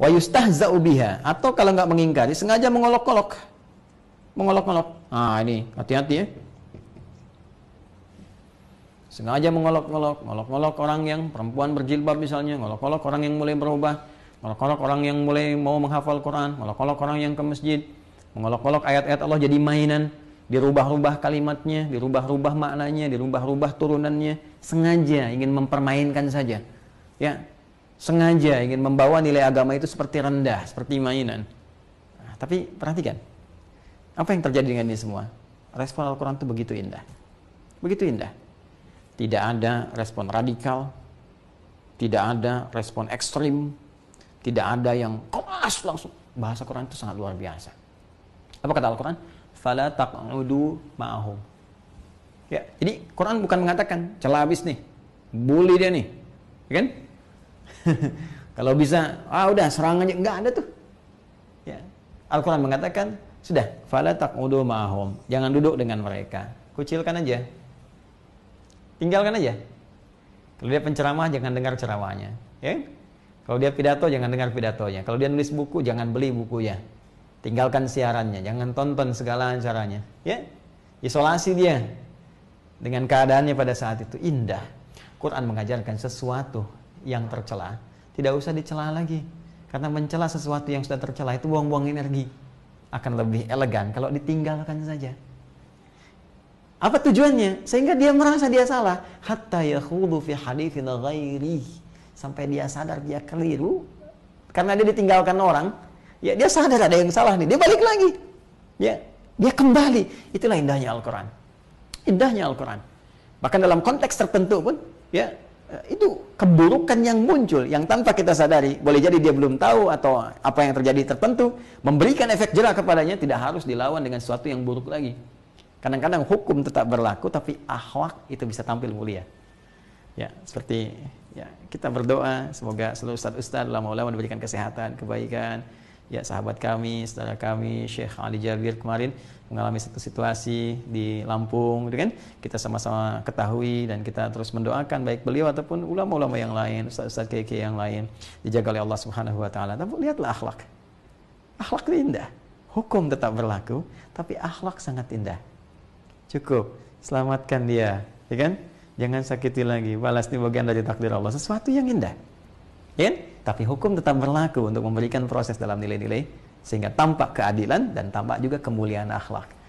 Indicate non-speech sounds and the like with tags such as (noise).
wa yustahza'u biha atau kalau nggak mengingkari sengaja mengolok-olok mengolok-olok ah ini hati-hati ya sengaja mengolok-olok mengolok olok orang yang perempuan berjilbab misalnya mengolok olok orang yang mulai berubah mengolok olok orang yang mulai mau menghafal Quran mengolok olok orang yang ke masjid mengolok-olok ayat-ayat Allah jadi mainan dirubah-rubah kalimatnya, dirubah-rubah maknanya, dirubah-rubah turunannya, sengaja ingin mempermainkan saja. Ya, sengaja ingin membawa nilai agama itu seperti rendah, seperti mainan. Nah, tapi perhatikan, apa yang terjadi dengan ini semua? Respon Al-Quran itu begitu indah. Begitu indah. Tidak ada respon radikal, tidak ada respon ekstrim, tidak ada yang keras langsung. Bahasa Quran itu sangat luar biasa. Apa kata Al-Quran? Fala taq'udu ma'ahum. Ya, jadi Quran bukan mengatakan celah habis nih, bully dia nih. Ya kan? (laughs) Kalau bisa, ah udah serang aja enggak ada tuh. Ya. Al-Qur'an mengatakan, sudah, fala taqudu ma'ahum. Jangan duduk dengan mereka. Kucilkan aja. Tinggalkan aja. Kalau dia penceramah jangan dengar ceramahnya, ya. Kan? Kalau dia pidato jangan dengar pidatonya. Kalau dia nulis buku jangan beli bukunya. Tinggalkan siarannya, jangan tonton segala caranya ya. Isolasi dia dengan keadaannya pada saat itu indah. Quran mengajarkan sesuatu yang tercela, tidak usah dicela lagi. Karena mencela sesuatu yang sudah tercela itu buang-buang energi. Akan lebih elegan kalau ditinggalkan saja. Apa tujuannya? Sehingga dia merasa dia salah. Hatta yakhudu fi hadithin ghairi. Sampai dia sadar dia keliru. Karena dia ditinggalkan orang. Ya dia sadar ada yang salah nih. Dia balik lagi. Ya, dia kembali. Itulah indahnya Al-Quran. Indahnya Al-Quran. Bahkan dalam konteks tertentu pun, ya Eh, itu keburukan yang muncul yang tanpa kita sadari boleh jadi dia belum tahu atau apa yang terjadi tertentu memberikan efek jerah kepadanya tidak harus dilawan dengan sesuatu yang buruk lagi kadang-kadang hukum tetap berlaku tapi akhlak itu bisa tampil mulia ya seperti ya kita berdoa semoga seluruh ustadz ustadz ulama-ulama diberikan kesehatan kebaikan ya sahabat kami, saudara kami, Syekh Ali Jabir kemarin mengalami satu situasi di Lampung, gitu kan? Kita sama-sama ketahui dan kita terus mendoakan baik beliau ataupun ulama-ulama yang lain, ustaz-ustaz kiai yang lain dijaga oleh Allah Subhanahu wa taala. Tapi lihatlah akhlak. Akhlak indah. Hukum tetap berlaku, tapi akhlak sangat indah. Cukup, selamatkan dia, ya kan? Jangan sakiti lagi. Balas di bagian dari takdir Allah. Sesuatu yang indah. Ya? Tapi hukum tetap berlaku untuk memberikan proses dalam nilai-nilai sehingga tampak keadilan dan tampak juga kemuliaan akhlak.